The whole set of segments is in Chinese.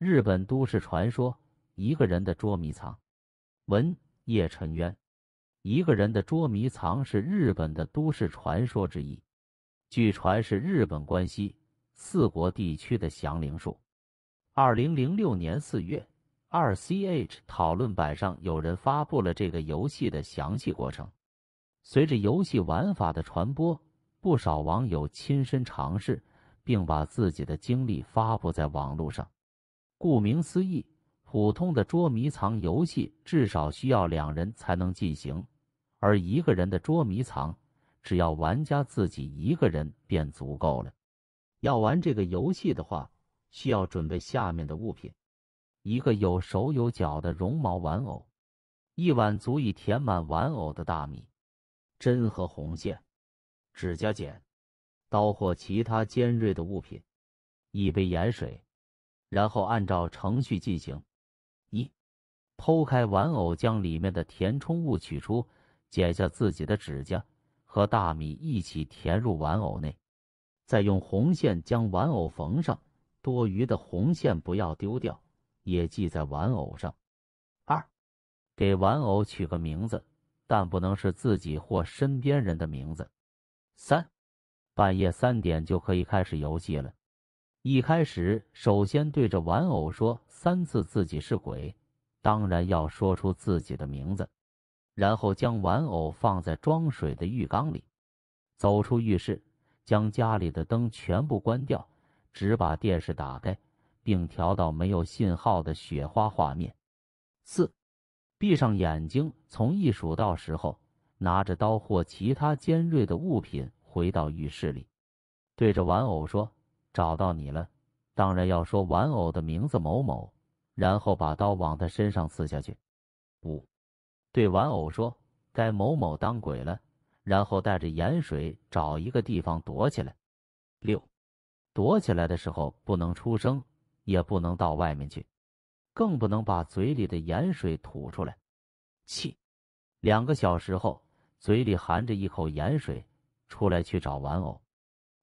日本都市传说：一个人的捉迷藏。文：叶沉渊。一个人的捉迷藏是日本的都市传说之一，据传是日本关西四国地区的降灵术。二零零六年四月二 c h 讨论板上有人发布了这个游戏的详细过程。随着游戏玩法的传播，不少网友亲身尝试，并把自己的经历发布在网络上。顾名思义，普通的捉迷藏游戏至少需要两人才能进行，而一个人的捉迷藏，只要玩家自己一个人便足够了。要玩这个游戏的话，需要准备下面的物品：一个有手有脚的绒毛玩偶，一碗足以填满玩偶的大米，针和红线，指甲剪，刀或其他尖锐的物品，一杯盐水。然后按照程序进行：一，剖开玩偶，将里面的填充物取出，剪下自己的指甲，和大米一起填入玩偶内，再用红线将玩偶缝上，多余的红线不要丢掉，也系在玩偶上。二，给玩偶取个名字，但不能是自己或身边人的名字。三，半夜三点就可以开始游戏了。一开始，首先对着玩偶说三次自己是鬼，当然要说出自己的名字，然后将玩偶放在装水的浴缸里，走出浴室，将家里的灯全部关掉，只把电视打开，并调到没有信号的雪花画面。四，闭上眼睛，从一数到十后，拿着刀或其他尖锐的物品回到浴室里，对着玩偶说。找到你了，当然要说玩偶的名字某某，然后把刀往他身上刺下去。五，对玩偶说该某某当鬼了，然后带着盐水找一个地方躲起来。六，躲起来的时候不能出声，也不能到外面去，更不能把嘴里的盐水吐出来。七，两个小时后嘴里含着一口盐水出来去找玩偶。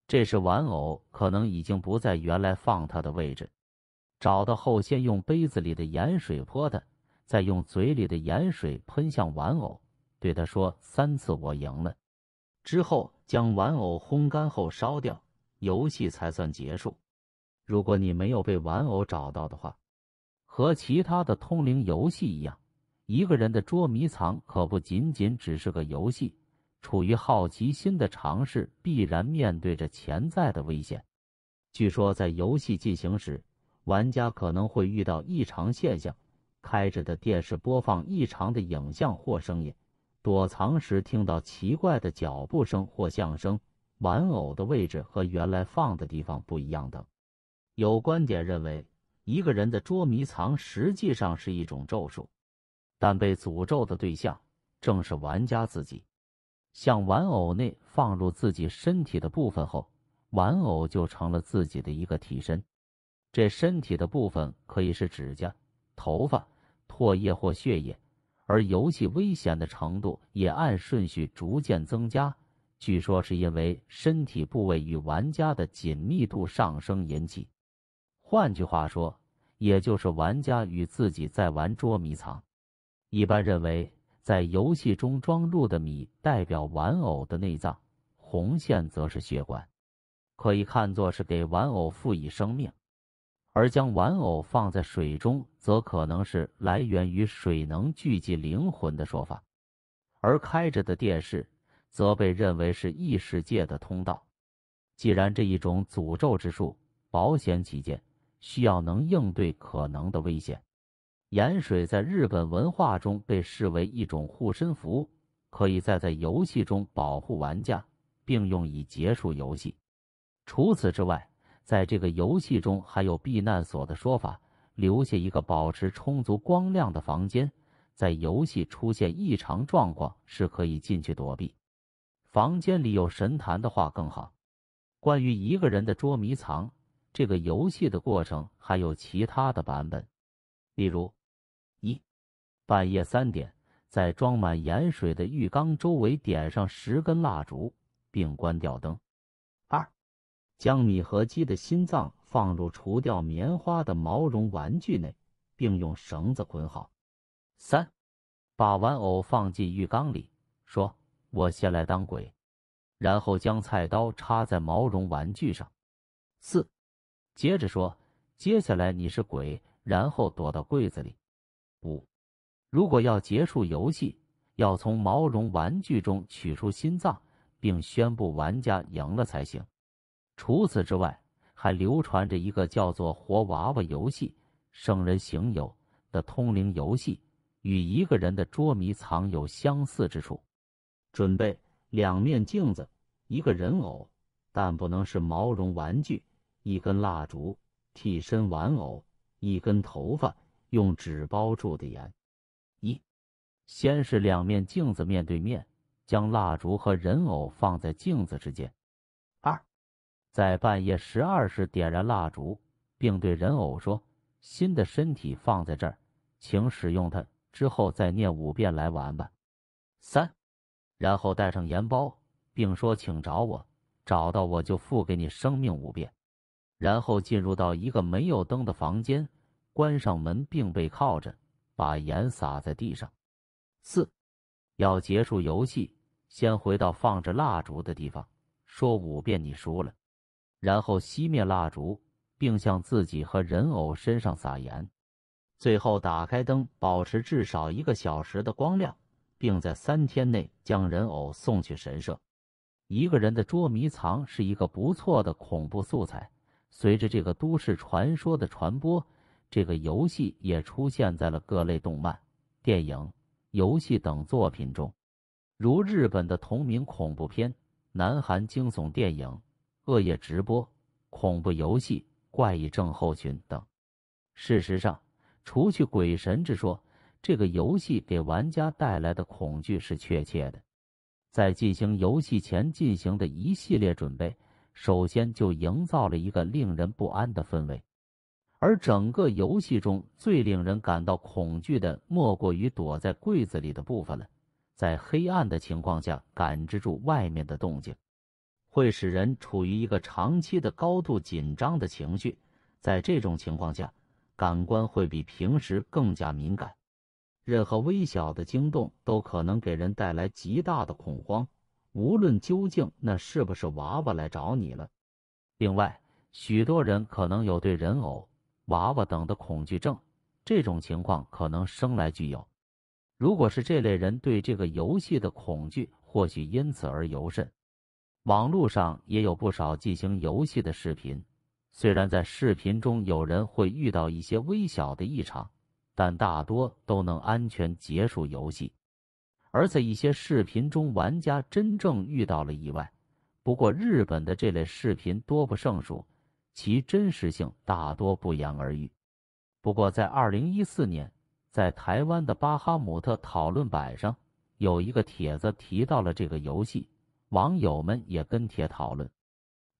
这是玩偶，可能已经不在原来放它的位置。找到后，先用杯子里的盐水泼它，再用嘴里的盐水喷向玩偶，对他说三次“我赢了”。之后将玩偶烘干后烧掉，游戏才算结束。如果你没有被玩偶找到的话，和其他的通灵游戏一样，一个人的捉迷藏可不仅仅只是个游戏。处于好奇心的尝试必然面对着潜在的危险。据说，在游戏进行时，玩家可能会遇到异常现象：开着的电视播放异常的影像或声音；躲藏时听到奇怪的脚步声或响声；玩偶的位置和原来放的地方不一样等。有观点认为，一个人的捉迷藏实际上是一种咒术，但被诅咒的对象正是玩家自己。向玩偶内放入自己身体的部分后，玩偶就成了自己的一个替身。这身体的部分可以是指甲、头发、唾液或血液，而游戏危险的程度也按顺序逐渐增加。据说是因为身体部位与玩家的紧密度上升引起。换句话说，也就是玩家与自己在玩捉迷藏。一般认为。在游戏中装入的米代表玩偶的内脏，红线则是血管，可以看作是给玩偶赋予生命；而将玩偶放在水中，则可能是来源于水能聚集灵魂的说法；而开着的电视，则被认为是异世界的通道。既然这一种诅咒之术，保险起见，需要能应对可能的危险。盐水在日本文化中被视为一种护身符，可以在在游戏中保护玩家，并用以结束游戏。除此之外，在这个游戏中还有避难所的说法，留下一个保持充足光亮的房间，在游戏出现异常状况是可以进去躲避。房间里有神坛的话更好。关于一个人的捉迷藏这个游戏的过程，还有其他的版本，例如。半夜三点，在装满盐水的浴缸周围点上十根蜡烛，并关掉灯。二，将米和鸡的心脏放入除掉棉花的毛绒玩具内，并用绳子捆好。三，把玩偶放进浴缸里，说：“我先来当鬼。”然后将菜刀插在毛绒玩具上。四，接着说：“接下来你是鬼。”然后躲到柜子里。五。如果要结束游戏，要从毛绒玩具中取出心脏，并宣布玩家赢了才行。除此之外，还流传着一个叫做“活娃娃游戏”、“圣人行游”的通灵游戏，与一个人的捉迷藏有相似之处。准备两面镜子、一个人偶，但不能是毛绒玩具；一根蜡烛、替身玩偶、一根头发，用纸包住的盐。一，先是两面镜子面对面，将蜡烛和人偶放在镜子之间。二，在半夜十二时点燃蜡烛，并对人偶说：“新的身体放在这儿，请使用它。”之后再念五遍来玩吧。三，然后带上盐包，并说：“请找我，找到我就付给你生命五遍。”然后进入到一个没有灯的房间，关上门并背靠着。把盐撒在地上。四，要结束游戏，先回到放着蜡烛的地方，说五遍“你输了”，然后熄灭蜡烛，并向自己和人偶身上撒盐。最后打开灯，保持至少一个小时的光亮，并在三天内将人偶送去神社。一个人的捉迷藏是一个不错的恐怖素材。随着这个都市传说的传播。这个游戏也出现在了各类动漫、电影、游戏等作品中，如日本的同名恐怖片、南韩惊悚电影《恶夜直播》、恐怖游戏《怪异症候群》等。事实上，除去鬼神之说，这个游戏给玩家带来的恐惧是确切的。在进行游戏前进行的一系列准备，首先就营造了一个令人不安的氛围。而整个游戏中最令人感到恐惧的，莫过于躲在柜子里的部分了。在黑暗的情况下感知住外面的动静，会使人处于一个长期的、高度紧张的情绪。在这种情况下，感官会比平时更加敏感，任何微小的惊动都可能给人带来极大的恐慌。无论究竟那是不是娃娃来找你了。另外，许多人可能有对人偶。娃娃等的恐惧症，这种情况可能生来具有。如果是这类人对这个游戏的恐惧，或许因此而尤甚。网络上也有不少进行游戏的视频，虽然在视频中有人会遇到一些微小的异常，但大多都能安全结束游戏。而在一些视频中，玩家真正遇到了意外。不过，日本的这类视频多不胜数。其真实性大多不言而喻。不过，在二零一四年，在台湾的巴哈姆特讨论版上，有一个帖子提到了这个游戏，网友们也跟帖讨论。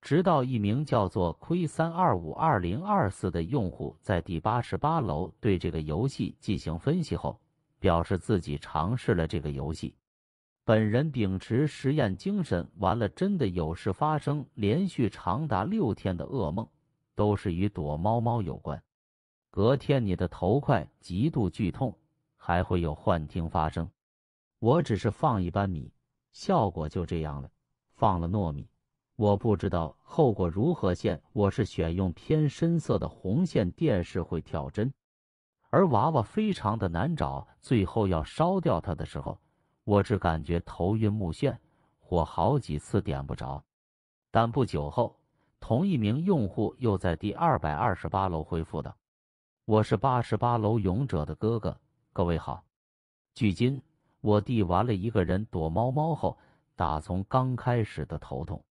直到一名叫做亏三二五二零二四的用户在第八十八楼对这个游戏进行分析后，表示自己尝试了这个游戏。本人秉持实验精神玩了，真的有事发生。连续长达六天的噩梦，都是与躲猫猫有关。隔天你的头快极度剧痛，还会有幻听发生。我只是放一班米，效果就这样了。放了糯米，我不知道后果如何现。我是选用偏深色的红线电视会跳针，而娃娃非常的难找。最后要烧掉它的时候。我只感觉头晕目眩，火好几次点不着。但不久后，同一名用户又在第二百二十八楼恢复的。我是八十八楼勇者的哥哥，各位好。”距今，我弟玩了一个人躲猫猫后，打从刚开始的头痛，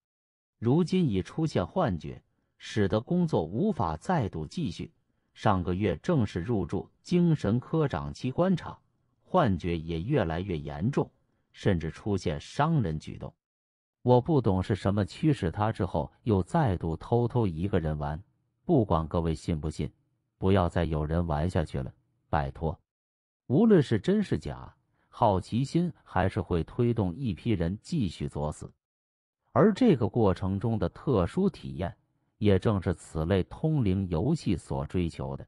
如今已出现幻觉，使得工作无法再度继续。上个月正式入住精神科长期观察。幻觉也越来越严重，甚至出现伤人举动。我不懂是什么驱使他，之后又再度偷偷一个人玩。不管各位信不信，不要再有人玩下去了，拜托。无论是真是假，好奇心还是会推动一批人继续作死，而这个过程中的特殊体验，也正是此类通灵游戏所追求的。